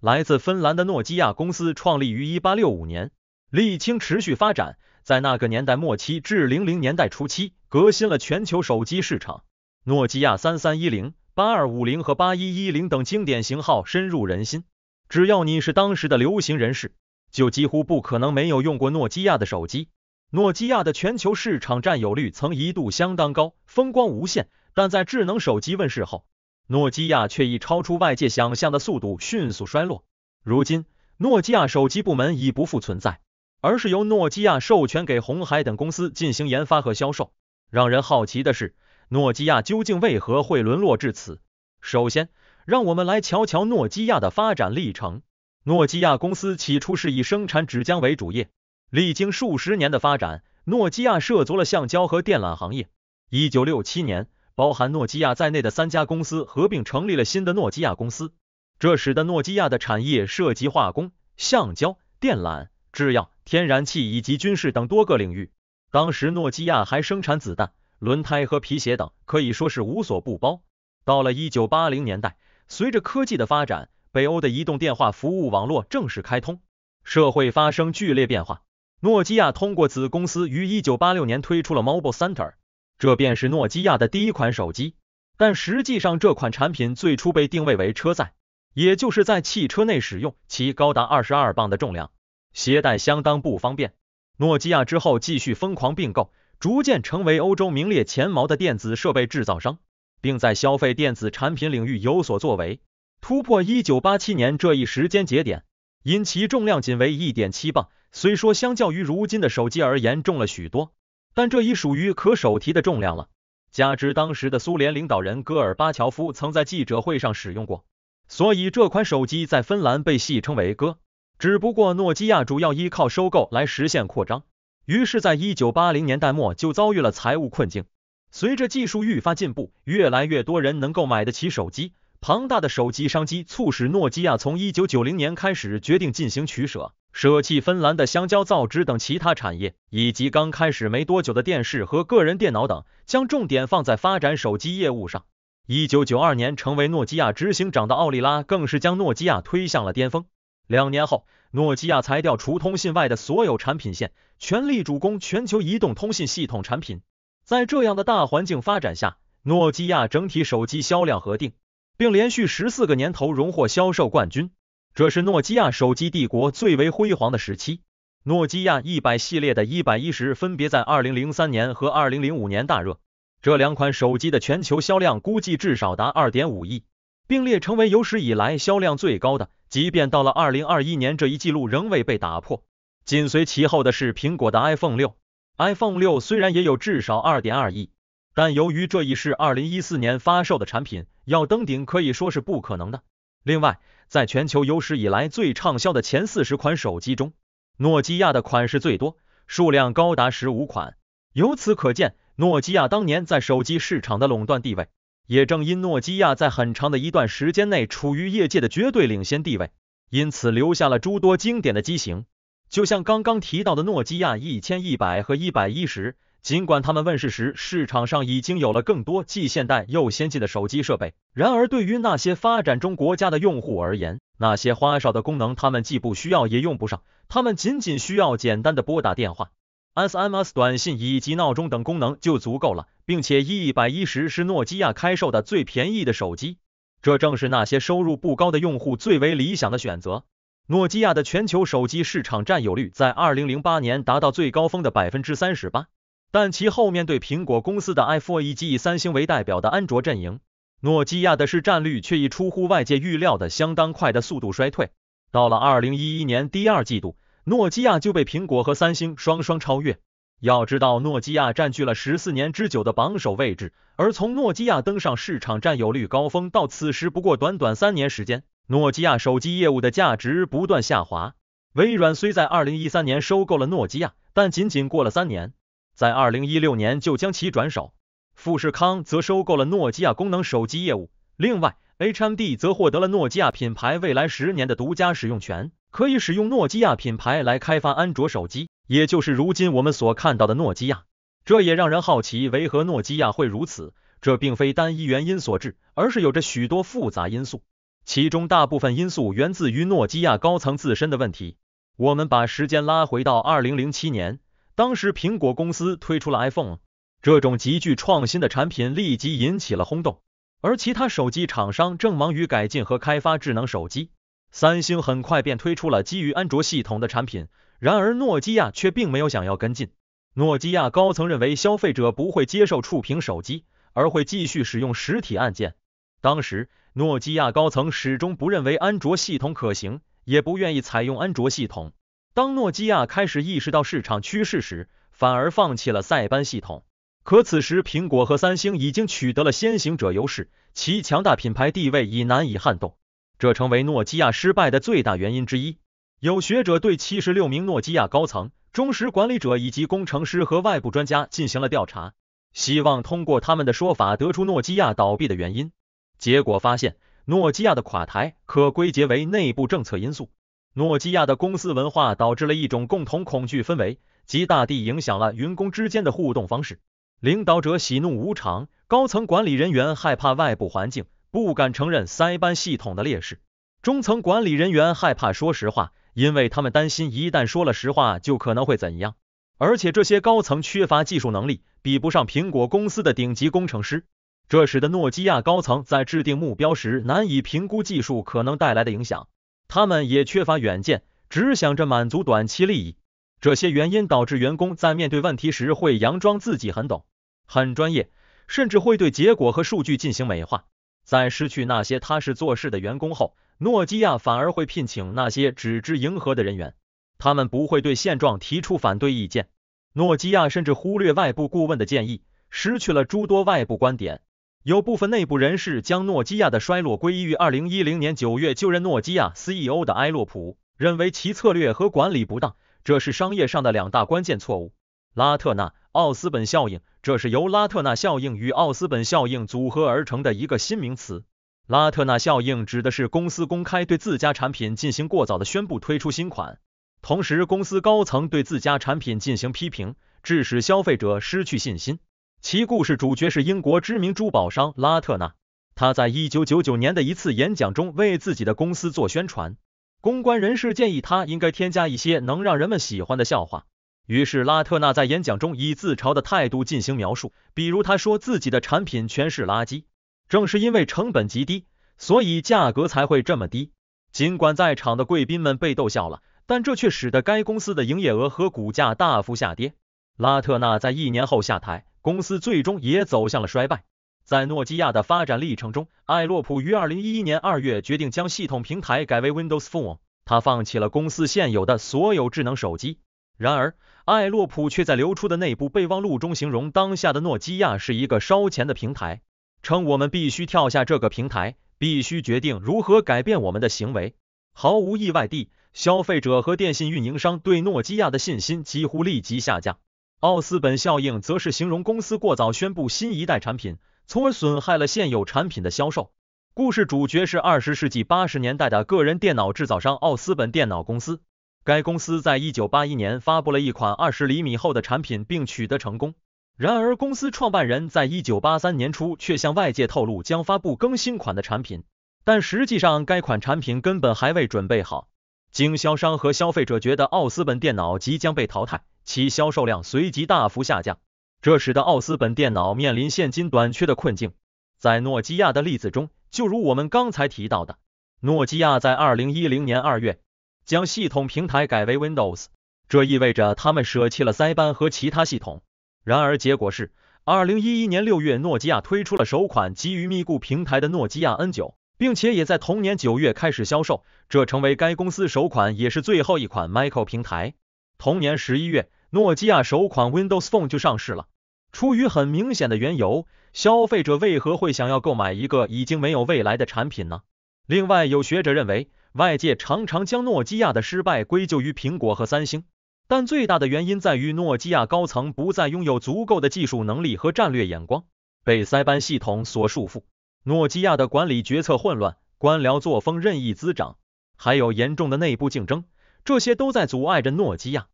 来自芬兰的诺基亚公司创立于1865年，沥青持续发展，在那个年代末期至零零年代初期，革新了全球手机市场。诺基亚3310、8250和8110等经典型号深入人心，只要你是当时的流行人士，就几乎不可能没有用过诺基亚的手机。诺基亚的全球市场占有率曾一度相当高，风光无限，但在智能手机问世后。诺基亚却以超出外界想象的速度迅速衰落。如今，诺基亚手机部门已不复存在，而是由诺基亚授权给红海等公司进行研发和销售。让人好奇的是，诺基亚究竟为何会沦落至此？首先，让我们来瞧瞧诺基亚的发展历程。诺基亚公司起初是以生产纸浆为主业，历经数十年的发展，诺基亚涉足了橡胶和电缆行业。一九六七年。包含诺基亚在内的三家公司合并成立了新的诺基亚公司，这使得诺基亚的产业涉及化工、橡胶、电缆、制药、天然气以及军事等多个领域。当时，诺基亚还生产子弹、轮胎和皮鞋等，可以说是无所不包。到了一九八零年代，随着科技的发展，北欧的移动电话服务网络正式开通，社会发生剧烈变化。诺基亚通过子公司于一九八六年推出了 Mobile Center。这便是诺基亚的第一款手机，但实际上这款产品最初被定位为车载，也就是在汽车内使用。其高达二十二磅的重量，携带相当不方便。诺基亚之后继续疯狂并购，逐渐成为欧洲名列前茅的电子设备制造商，并在消费电子产品领域有所作为。突破一九八七年这一时间节点，因其重量仅为一点七磅，虽说相较于如今的手机而言重了许多。但这已属于可手提的重量了，加之当时的苏联领导人戈尔巴乔夫曾在记者会上使用过，所以这款手机在芬兰被戏称为“戈”。只不过，诺基亚主要依靠收购来实现扩张，于是，在1980年代末就遭遇了财务困境。随着技术愈发进步，越来越多人能够买得起手机，庞大的手机商机促使诺基亚从1990年开始决定进行取舍。舍弃芬兰的香蕉、造纸等其他产业，以及刚开始没多久的电视和个人电脑等，将重点放在发展手机业务上。一九九二年成为诺基亚执行长的奥利拉，更是将诺基亚推向了巅峰。两年后，诺基亚裁掉除通信外的所有产品线，全力主攻全球移动通信系统产品。在这样的大环境发展下，诺基亚整体手机销量核定，并连续十四个年头荣获销售冠军。这是诺基亚手机帝国最为辉煌的时期。诺基亚一百系列的一百一十分别在二零零三年和二零零五年大热，这两款手机的全球销量估计至少达二点五亿，并列成为有史以来销量最高的。即便到了二零二一年，这一记录仍未被打破。紧随其后的是苹果的 iPhone 六，iPhone 六虽然也有至少二点二亿，但由于这已是二零一四年发售的产品，要登顶可以说是不可能的。另外，在全球有史以来最畅销的前四十款手机中，诺基亚的款式最多，数量高达十五款。由此可见，诺基亚当年在手机市场的垄断地位，也正因诺基亚在很长的一段时间内处于业界的绝对领先地位，因此留下了诸多经典的机型，就像刚刚提到的诺基亚一千一百和一百一十。尽管他们问世时市场上已经有了更多既现代又先进的手机设备，然而对于那些发展中国家的用户而言，那些花哨的功能他们既不需要也用不上，他们仅仅需要简单的拨打电话、SMS 短信以及闹钟等功能就足够了。并且一百一十是诺基亚开售的最便宜的手机，这正是那些收入不高的用户最为理想的选择。诺基亚的全球手机市场占有率在二零零八年达到最高峰的百分之三十八。但其后面对苹果公司的 iPhone 以及以三星为代表的安卓阵营，诺基亚的市占率却以出乎外界预料的相当快的速度衰退。到了二零一一年第二季度，诺基亚就被苹果和三星双双超越。要知道，诺基亚占据了十四年之久的榜首位置，而从诺基亚登上市场占有率高峰到此时不过短短三年时间，诺基亚手机业务的价值不断下滑。微软虽在二零一三年收购了诺基亚，但仅仅过了三年。在二零一六年就将其转手，富士康则收购了诺基亚功能手机业务，另外，HMD 则获得了诺基亚品牌未来十年的独家使用权，可以使用诺基亚品牌来开发安卓手机，也就是如今我们所看到的诺基亚。这也让人好奇为何诺基亚会如此，这并非单一原因所致，而是有着许多复杂因素，其中大部分因素源自于诺基亚高层自身的问题。我们把时间拉回到二零零七年。当时，苹果公司推出了 iPhone，这种极具创新的产品立即引起了轰动。而其他手机厂商正忙于改进和开发智能手机。三星很快便推出了基于安卓系统的产品，然而诺基亚却并没有想要跟进。诺基亚高层认为消费者不会接受触屏手机，而会继续使用实体按键。当时，诺基亚高层始终不认为安卓系统可行，也不愿意采用安卓系统。当诺基亚开始意识到市场趋势时，反而放弃了塞班系统。可此时，苹果和三星已经取得了先行者优势，其强大品牌地位已难以撼动，这成为诺基亚失败的最大原因之一。有学者对七十六名诺基亚高层、忠实管理者以及工程师和外部专家进行了调查，希望通过他们的说法得出诺基亚倒闭的原因。结果发现，诺基亚的垮台可归结为内部政策因素。诺基亚的公司文化导致了一种共同恐惧氛围，极大地影响了员工之间的互动方式。领导者喜怒无常，高层管理人员害怕外部环境，不敢承认塞班系统的劣势。中层管理人员害怕说实话，因为他们担心一旦说了实话，就可能会怎样。而且这些高层缺乏技术能力，比不上苹果公司的顶级工程师，这使得诺基亚高层在制定目标时难以评估技术可能带来的影响。他们也缺乏远见，只想着满足短期利益。这些原因导致员工在面对问题时会佯装自己很懂、很专业，甚至会对结果和数据进行美化。在失去那些踏实做事的员工后，诺基亚反而会聘请那些只知迎合的人员，他们不会对现状提出反对意见。诺基亚甚至忽略外部顾问的建议，失去了诸多外部观点。有部分内部人士将诺基亚的衰落归因于二零一零年九月就任诺基亚 CEO 的埃洛普，认为其策略和管理不当，这是商业上的两大关键错误。拉特纳奥斯本效应，这是由拉特纳效应与奥斯本效应组合而成的一个新名词。拉特纳效应指的是公司公开对自家产品进行过早的宣布推出新款，同时公司高层对自家产品进行批评，致使消费者失去信心。其故事主角是英国知名珠宝商拉特纳。他在1999年的一次演讲中为自己的公司做宣传，公关人士建议他应该添加一些能让人们喜欢的笑话。于是拉特纳在演讲中以自嘲的态度进行描述，比如他说自己的产品全是垃圾，正是因为成本极低，所以价格才会这么低。尽管在场的贵宾们被逗笑了，但这却使得该公司的营业额和股价大幅下跌。拉特纳在一年后下台。公司最终也走向了衰败。在诺基亚的发展历程中，艾洛普于二零一一年二月决定将系统平台改为 Windows Phone，他放弃了公司现有的所有智能手机。然而，艾洛普却在流出的内部备忘录中形容当下的诺基亚是一个烧钱的平台，称我们必须跳下这个平台，必须决定如何改变我们的行为。毫无意外地，消费者和电信运营商对诺基亚的信心几乎立即下降。奥斯本效应则是形容公司过早宣布新一代产品，从而损害了现有产品的销售。故事主角是二十世纪八十年代的个人电脑制造商奥斯本电脑公司。该公司在一九八一年发布了一款二十厘米厚的产品，并取得成功。然而，公司创办人在一九八三年初却向外界透露将发布更新款的产品，但实际上该款产品根本还未准备好。经销商和消费者觉得奥斯本电脑即将被淘汰。其销售量随即大幅下降，这使得奥斯本电脑面临现金短缺的困境。在诺基亚的例子中，就如我们刚才提到的，诺基亚在二零一零年二月将系统平台改为 Windows，这意味着他们舍弃了塞班和其他系统。然而，结果是二零一一年六月，诺基亚推出了首款基于咪固平台的诺基亚 N 九，并且也在同年九月开始销售，这成为该公司首款也是最后一款 m i c r o 平台。同年十一月。诺基亚首款 Windows Phone 就上市了。出于很明显的缘由，消费者为何会想要购买一个已经没有未来的产品呢？另外，有学者认为，外界常常将诺基亚的失败归咎于苹果和三星，但最大的原因在于诺基亚高层不再拥有足够的技术能力和战略眼光，被塞班系统所束缚。诺基亚的管理决策混乱，官僚作风任意滋长，还有严重的内部竞争，这些都在阻碍着诺基亚。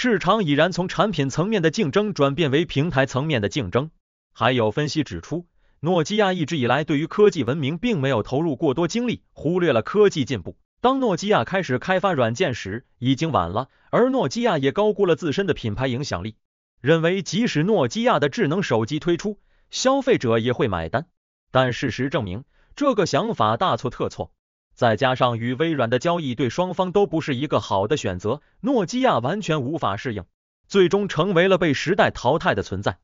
市场已然从产品层面的竞争转变为平台层面的竞争。还有分析指出，诺基亚一直以来对于科技文明并没有投入过多精力，忽略了科技进步。当诺基亚开始开发软件时，已经晚了。而诺基亚也高估了自身的品牌影响力，认为即使诺基亚的智能手机推出，消费者也会买单。但事实证明，这个想法大错特错。再加上与微软的交易对双方都不是一个好的选择，诺基亚完全无法适应，最终成为了被时代淘汰的存在。